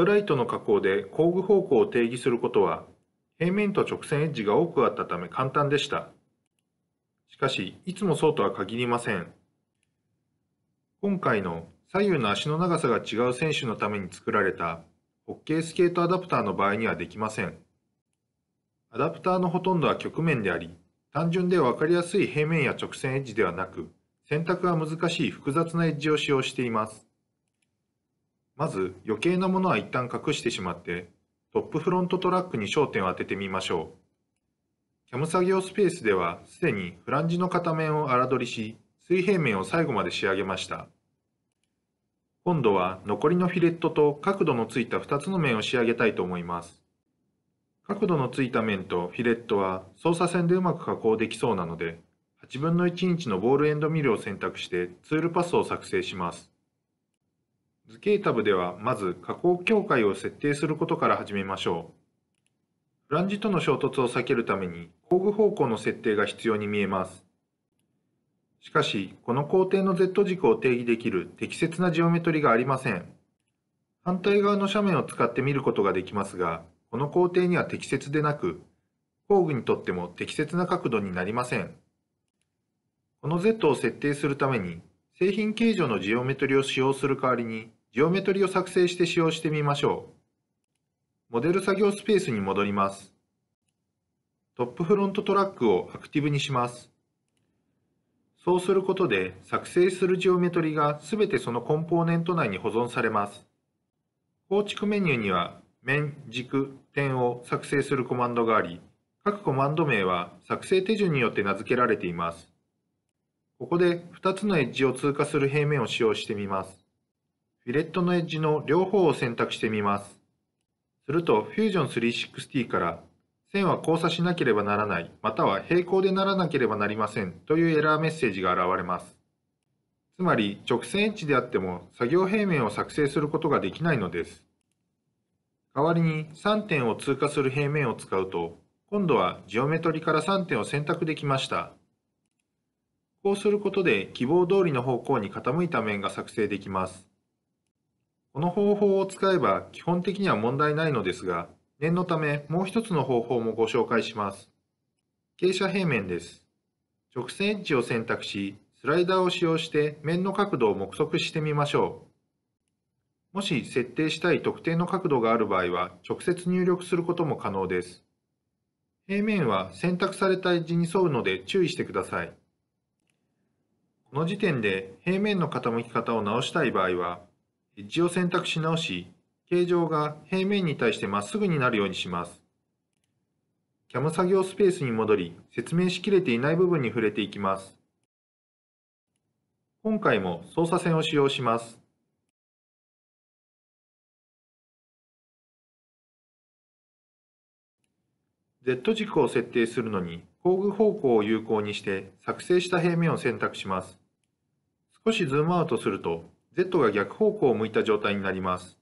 プライトの加工で工具方向を定義することは、平面と直線エッジが多くあったため簡単でした。しかし、いつもそうとは限りません。今回の左右の足の長さが違う選手のために作られたホッケースケートアダプターの場合にはできません。アダプターのほとんどは曲面であり、単純で分かりやすい平面や直線エッジではなく、選択が難しい複雑なエッジを使用しています。まず余計なものは一旦隠してしまってトップフロントトラックに焦点を当ててみましょう。CAM 作業スペースではすでにフランジの片面を荒取りし水平面を最後まで仕上げました。今度は残りのフィレットと角度のついた2つの面を仕上げたいと思います。角度のついた面とフィレットは操作線でうまく加工できそうなので、8分の1インチのボールエンドミルを選択してツールパスを作成します。図形タブではまず加工境界を設定することから始めましょう。フランジとの衝突を避けるために工具方向の設定が必要に見えます。しかし、この工程の Z 軸を定義できる適切なジオメトリがありません。反対側の斜面を使って見ることができますが、この工程には適切でなく、工具にとっても適切な角度になりません。この Z を設定するために、製品形状のジオメトリを使用する代わりに、ジオメトリを作成して使用してみましょう。モデル作業スペースに戻ります。トップフロントトラックをアクティブにします。そうすることで作成するジオメトリがすべてそのコンポーネント内に保存されます。構築メニューには面、軸、点を作成するコマンドがあり、各コマンド名は作成手順によって名付けられています。ここで2つのエッジを通過する平面を使用してみます。レットのエッジの両方を選択してみます。すると Fusion 360から線は交差しなければならない、または平行でならなければなりませんというエラーメッセージが現れます。つまり直線エッジであっても作業平面を作成することができないのです。代わりに3点を通過する平面を使うと、今度はジオメトリから3点を選択できました。こうすることで希望通りの方向に傾いた面が作成できます。この方法を使えば基本的には問題ないのですが、念のためもう一つの方法もご紹介します。傾斜平面です。直線エッジを選択し、スライダーを使用して面の角度を目測してみましょう。もし設定したい特定の角度がある場合は、直接入力することも可能です。平面は選択されたエッジに沿うので注意してください。この時点で平面の傾き方を直したい場合は、エッジを選択し直し、形状が平面に対してまっすぐになるようにします。CAM 作業スペースに戻り、説明しきれていない部分に触れていきます。今回も操作線を使用します。Z 軸を設定するのに工具方向を有効にして作成した平面を選択します。少しズームアウトすると Z が逆方向を向いた状態になります。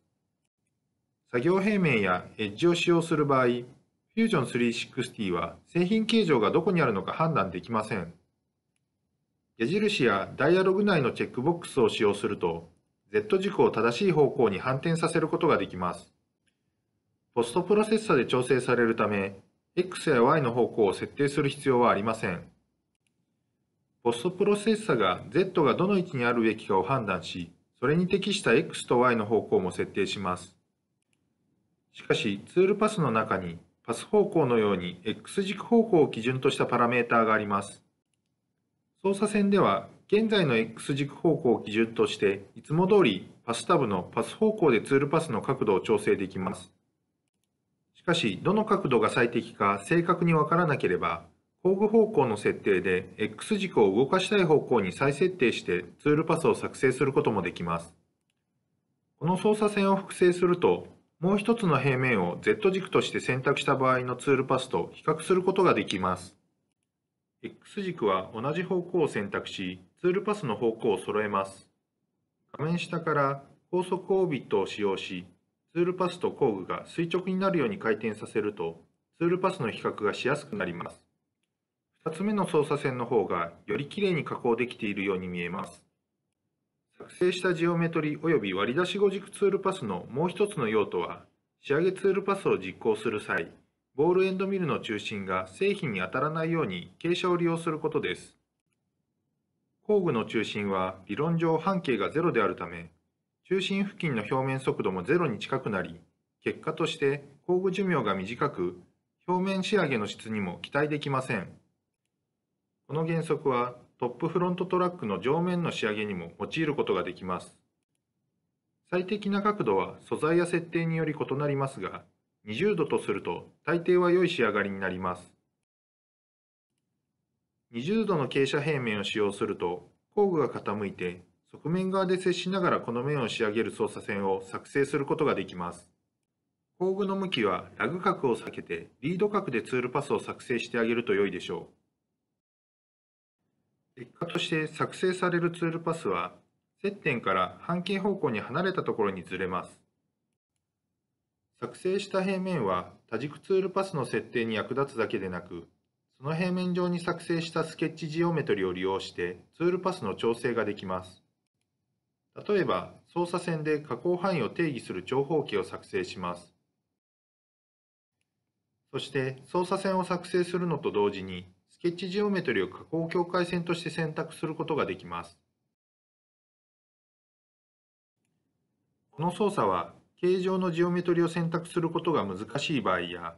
作業平面やエッジを使用する場合、Fusion 360は製品形状がどこにあるのか判断できません。矢印やダイアログ内のチェックボックスを使用すると、Z 軸を正しい方向に反転させることができます。ポストプロセッサで調整されるため、X や Y の方向を設定する必要はありません。ポストプロセッサが Z がどの位置にあるべきかを判断し、それに適した X と Y の方向も設定します。しかし、ツールパスの中にパス方向のように X 軸方向を基準としたパラメータがあります。操作線では、現在の X 軸方向を基準として、いつも通りパスタブのパス方向でツールパスの角度を調整できます。しかし、どの角度が最適か正確にわからなければ、工具方向の設定で X 軸を動かしたい方向に再設定してツールパスを作成することもできます。この操作線を複製すると、もう一つの平面を Z 軸として選択した場合のツールパスと比較することができます。X 軸は同じ方向を選択し、ツールパスの方向を揃えます。画面下から高速オービットを使用し、ツールパスと工具が垂直になるように回転させると、ツールパスの比較がしやすくなります。2つ目の操作線の方がよりきれいに加工できているように見えます。作成したジオメトリ及び割り出し語軸ツールパスのもう一つの用途は、仕上げツールパスを実行する際、ボールエンドミルの中心が製品に当たらないように傾斜を利用することです。工具の中心は理論上半径が0であるため、中心付近の表面速度も0に近くなり、結果として工具寿命が短く、表面仕上げの質にも期待できません。この原則はトップフロントトラックの上面の仕上げにも用いることができます。最適な角度は素材や設定により異なりますが、20度とすると大抵は良い仕上がりになります。20度の傾斜平面を使用すると、工具が傾いて側面側で接しながらこの面を仕上げる操作線を作成することができます。工具の向きはラグ角を避けてリード角でツールパスを作成してあげると良いでしょう。結果として作成されるツールパスは、接点から半径方向に離れたところにずれます。作成した平面は多軸ツールパスの設定に役立つだけでなく、その平面上に作成したスケッチジオメトリを利用してツールパスの調整ができます。例えば、操作線で加工範囲を定義する長方形を作成します。そして、操作線を作成するのと同時に、スケッチジオメトリを加工境界線として選択することができます。この操作は、形状のジオメトリを選択することが難しい場合や、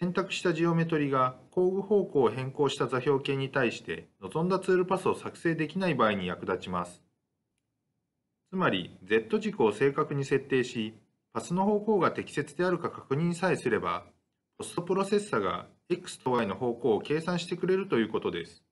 選択したジオメトリが工具方向を変更した座標系に対して望んだツールパスを作成できない場合に役立ちます。つまり、Z 軸を正確に設定し、パスの方向が適切であるか確認さえすれば、ポストプロセッサが x と y の方向を計算してくれるということです。